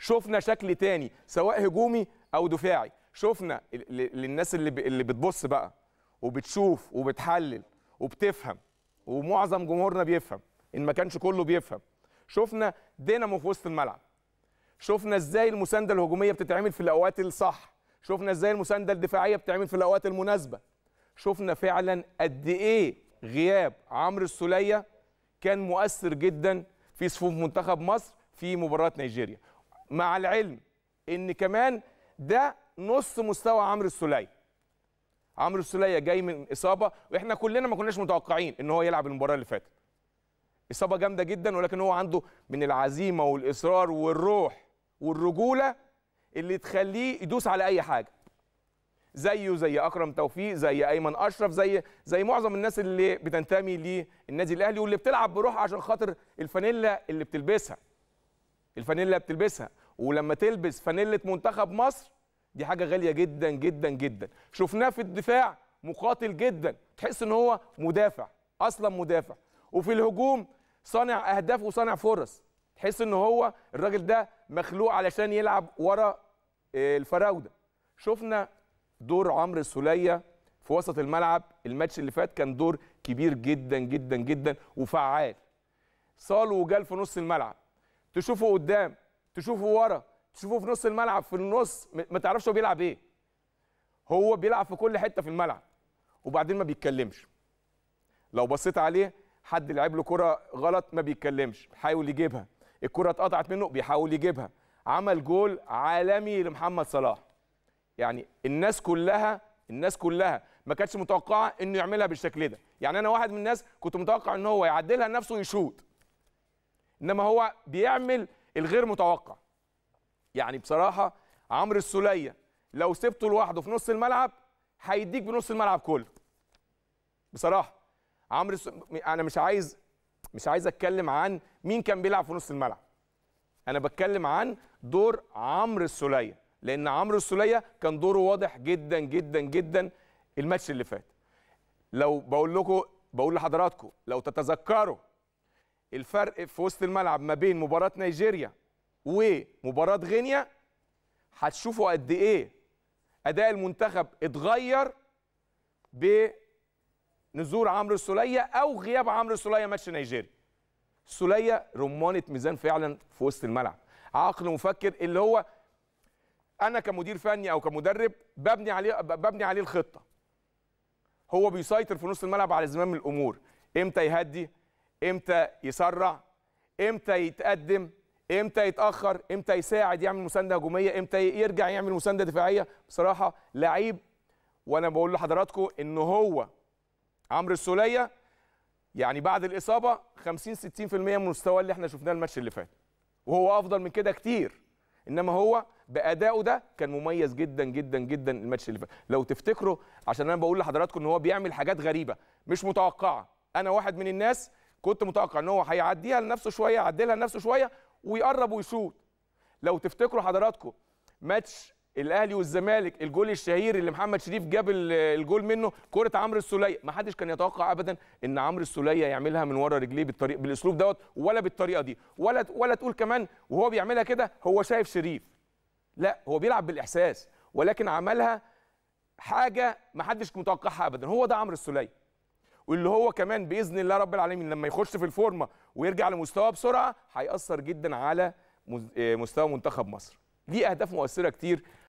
شفنا شكل تاني سواء هجومي او دفاعي شفنا للناس اللي اللي بتبص بقى وبتشوف وبتحلل وبتفهم ومعظم جمهورنا بيفهم ان ما كانش كله بيفهم شفنا دينامو في وسط الملعب شفنا ازاي المسانده الهجوميه بتتعمل في الاوقات الصح شفنا ازاي المسانده الدفاعيه بتتعمل في الاوقات المناسبه شفنا فعلا قد ايه غياب عمرو السوليه كان مؤثر جدا في صفوف منتخب مصر في مباراه نيجيريا مع العلم ان كمان ده نص مستوى عمرو السليه عمرو السلية جاي من اصابه واحنا كلنا ما كناش متوقعين ان هو يلعب المباراه اللي فاتت اصابه جامده جدا ولكن هو عنده من العزيمه والاصرار والروح والرجوله اللي تخليه يدوس على اي حاجه زيه زي اكرم توفيق زي ايمن اشرف زي زي معظم الناس اللي بتنتمي للنادي الاهلي واللي بتلعب بروح عشان خاطر الفانيلا اللي بتلبسها الفانيلا بتلبسها ولما تلبس فانيله منتخب مصر دي حاجه غاليه جدا جدا جدا شفناه في الدفاع مقاتل جدا تحس ان هو مدافع اصلا مدافع وفي الهجوم صانع اهداف وصانع فرص تحس ان هو الراجل ده مخلوق علشان يلعب ورا آه، الفراوده شفنا دور عمرو السوليه في وسط الملعب الماتش اللي فات كان دور كبير جدا جدا جدا وفعال صالو وجال في نص الملعب تشوفه قدام تشوفه ورا تشوفه في نص الملعب في النص ما تعرفش هو بيلعب ايه هو بيلعب في كل حته في الملعب وبعدين ما بيتكلمش لو بصيت عليه حد لعب له كره غلط ما بيتكلمش بيحاول يجيبها الكره اتقطعت منه بيحاول يجيبها عمل جول عالمي لمحمد صلاح يعني الناس كلها الناس كلها ما كانتش متوقعه انه يعملها بالشكل ده يعني انا واحد من الناس كنت متوقع ان هو يعدلها لنفسه ويشوط انما هو بيعمل الغير متوقع يعني بصراحه عمرو السوليه لو سبته لوحده في نص الملعب هيديك بنص الملعب كله بصراحه عمرو الس... انا مش عايز مش عايز اتكلم عن مين كان بيلعب في نص الملعب انا بتكلم عن دور عمرو السوليه لان عمرو السوليه كان دوره واضح جدا جدا جدا الماتش اللي فات لو بقول لكم بقول لحضراتكم لو تتذكروا الفرق في وسط الملعب ما بين مباراه نيجيريا ومباراه غينيا هتشوفوا قد ايه اداء المنتخب اتغير بنزول عمرو السوليه او غياب عمرو السوليه ماتش نيجيريا السوليه رمانه ميزان فعلا في وسط الملعب عقل مفكر اللي هو انا كمدير فني او كمدرب ببني عليه ببني عليه الخطه هو بيسيطر في نص الملعب على زمام الامور امتى يهدي امتى يسرع امتى يتقدم امتى يتاخر امتى يساعد يعمل مسانده هجوميه امتى يرجع يعمل مسانده دفاعيه بصراحه لعيب وانا بقول لحضراتكم ان هو عمرو السوليه يعني بعد الاصابه 50 60% من المستوى اللي احنا شفناه الماتش اللي فات وهو افضل من كده كتير انما هو بادائه ده كان مميز جدا جدا جدا الماتش اللي فات لو تفتكروا عشان انا بقول لحضراتكم ان هو بيعمل حاجات غريبه مش متوقعه انا واحد من الناس كنت متوقع ان هو هيعديها لنفسه شويه يعدلها لنفسه شويه ويقرب ويشوط لو تفتكروا حضراتكم ماتش الاهلي والزمالك الجول الشهير اللي محمد شريف جاب الجول منه كره عمرو السوليه ما حدش كان يتوقع ابدا ان عمرو السوليه يعملها من ورا رجليه بالطريق بالاسلوب دوت ولا بالطريقه دي ولا ولا تقول كمان وهو بيعملها كده هو شايف شريف لا هو بيلعب بالاحساس ولكن عملها حاجه ما حدش متوقعها ابدا هو ده عمرو السوليه واللي هو كمان باذن الله رب العالمين لما يخش في الفورمه ويرجع لمستواه بسرعه هياثر جدا على آه، مستوى منتخب مصر دي اهداف مؤثره كتير